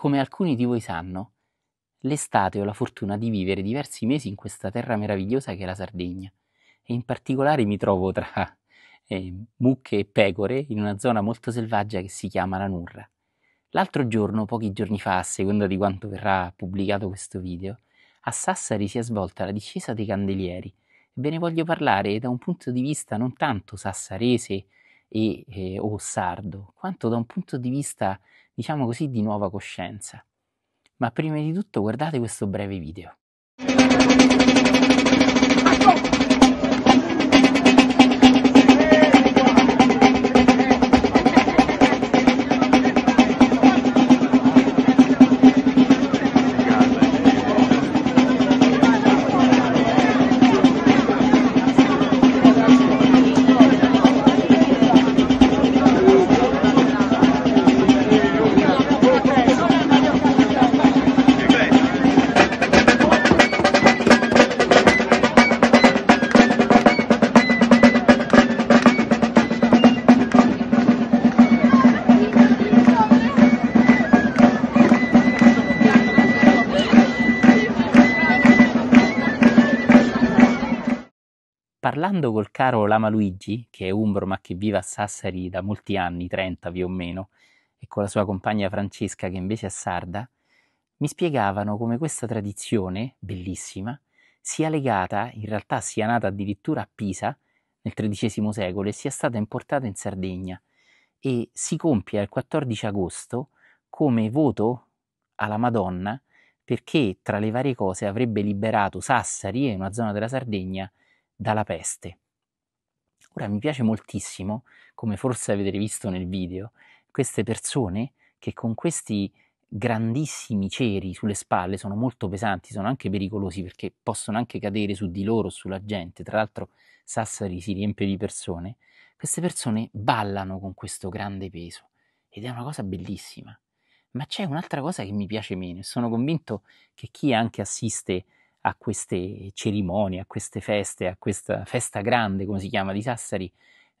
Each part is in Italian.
Come alcuni di voi sanno, l'estate ho la fortuna di vivere diversi mesi in questa terra meravigliosa che è la Sardegna e in particolare mi trovo tra eh, mucche e pecore in una zona molto selvaggia che si chiama la Nurra. L'altro giorno, pochi giorni fa, a seconda di quanto verrà pubblicato questo video, a Sassari si è svolta la discesa dei candelieri. Ve ne voglio parlare da un punto di vista non tanto sassarese e, eh, o sardo, quanto da un punto di vista, diciamo così, di nuova coscienza. Ma prima di tutto guardate questo breve video. parlando col caro Lama Luigi, che è umbro ma che vive a Sassari da molti anni, 30 più o meno, e con la sua compagna Francesca, che invece è sarda, mi spiegavano come questa tradizione, bellissima, sia legata, in realtà sia nata addirittura a Pisa nel XIII secolo e sia stata importata in Sardegna e si compie il 14 agosto come voto alla Madonna perché tra le varie cose avrebbe liberato Sassari e una zona della Sardegna dalla peste. Ora mi piace moltissimo, come forse avete visto nel video, queste persone che con questi grandissimi ceri sulle spalle sono molto pesanti, sono anche pericolosi perché possono anche cadere su di loro, sulla gente. Tra l'altro Sassari si riempie di persone. Queste persone ballano con questo grande peso ed è una cosa bellissima. Ma c'è un'altra cosa che mi piace meno e sono convinto che chi anche assiste a queste cerimonie, a queste feste, a questa festa grande, come si chiama, di Sassari,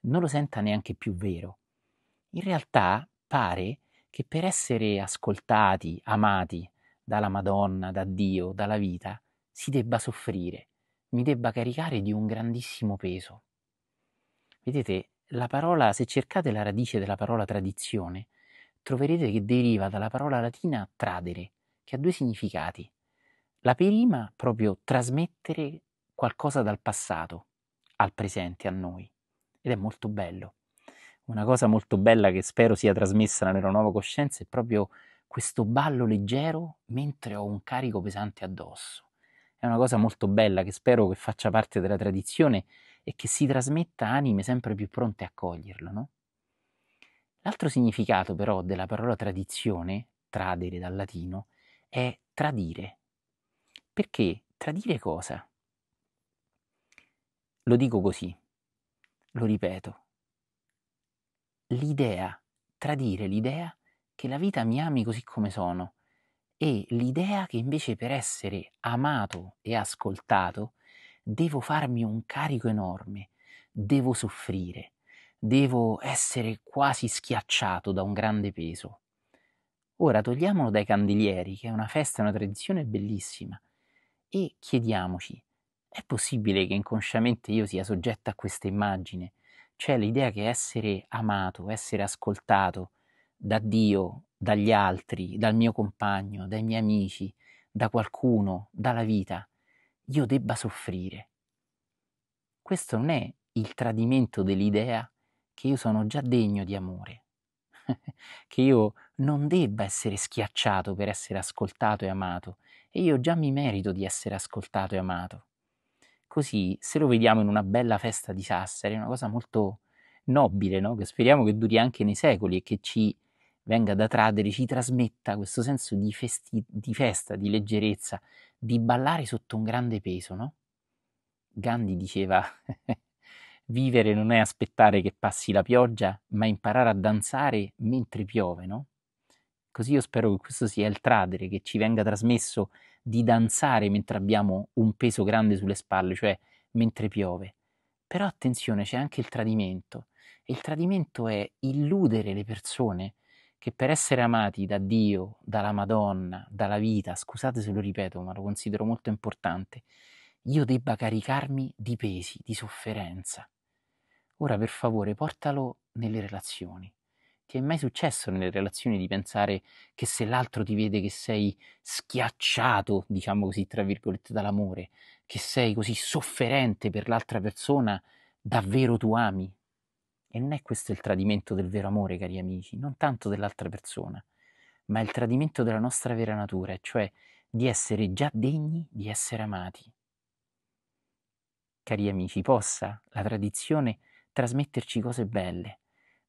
non lo senta neanche più vero. In realtà pare che per essere ascoltati, amati dalla Madonna, da Dio, dalla vita, si debba soffrire, mi debba caricare di un grandissimo peso. Vedete, la parola, se cercate la radice della parola tradizione, troverete che deriva dalla parola latina tradere, che ha due significati. La prima proprio trasmettere qualcosa dal passato al presente, a noi. Ed è molto bello. Una cosa molto bella che spero sia trasmessa nella nuova coscienza è proprio questo ballo leggero mentre ho un carico pesante addosso. È una cosa molto bella che spero che faccia parte della tradizione e che si trasmetta a anime sempre più pronte a coglierlo, no? L'altro significato però della parola tradizione, tradere dal latino, è tradire, perché tradire cosa? Lo dico così, lo ripeto. L'idea, tradire l'idea che la vita mi ami così come sono e l'idea che invece per essere amato e ascoltato devo farmi un carico enorme, devo soffrire, devo essere quasi schiacciato da un grande peso. Ora togliamolo dai candelieri, che è una festa, una tradizione bellissima, e chiediamoci, è possibile che inconsciamente io sia soggetto a questa immagine? Cioè l'idea che essere amato, essere ascoltato da Dio, dagli altri, dal mio compagno, dai miei amici, da qualcuno, dalla vita, io debba soffrire. Questo non è il tradimento dell'idea che io sono già degno di amore, che io non debba essere schiacciato per essere ascoltato e amato, e io già mi merito di essere ascoltato e amato. Così, se lo vediamo in una bella festa di Sassari, è una cosa molto nobile, no? che speriamo che duri anche nei secoli e che ci venga da tradere, ci trasmetta questo senso di, festi- di festa, di leggerezza, di ballare sotto un grande peso. No? Gandhi diceva, vivere non è aspettare che passi la pioggia, ma imparare a danzare mentre piove, no? Così io spero che questo sia il tradere che ci venga trasmesso di danzare mentre abbiamo un peso grande sulle spalle, cioè mentre piove. Però attenzione, c'è anche il tradimento. E il tradimento è illudere le persone che per essere amati da Dio, dalla Madonna, dalla vita, scusate se lo ripeto, ma lo considero molto importante, io debba caricarmi di pesi, di sofferenza. Ora per favore portalo nelle relazioni, ti è mai successo nelle relazioni di pensare che se l'altro ti vede che sei schiacciato, diciamo così, tra virgolette, dall'amore, che sei così sofferente per l'altra persona, davvero tu ami? E non è questo il tradimento del vero amore, cari amici, non tanto dell'altra persona, ma il tradimento della nostra vera natura, cioè di essere già degni di essere amati. Cari amici, possa la tradizione trasmetterci cose belle,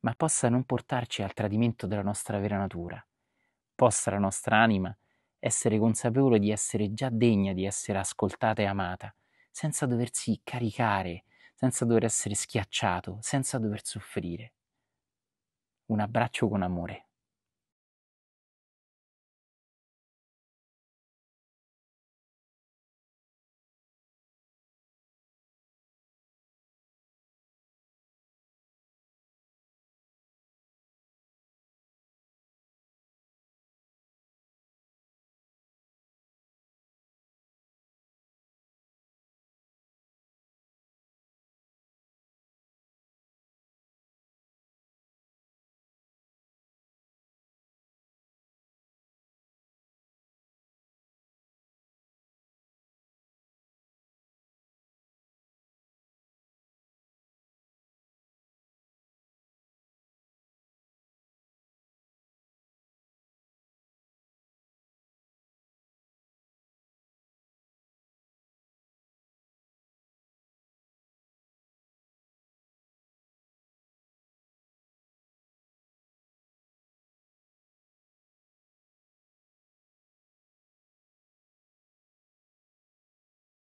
ma possa non portarci al tradimento della nostra vera natura. Possa la nostra anima essere consapevole di essere già degna di essere ascoltata e amata, senza doversi caricare, senza dover essere schiacciato, senza dover soffrire. Un abbraccio con amore.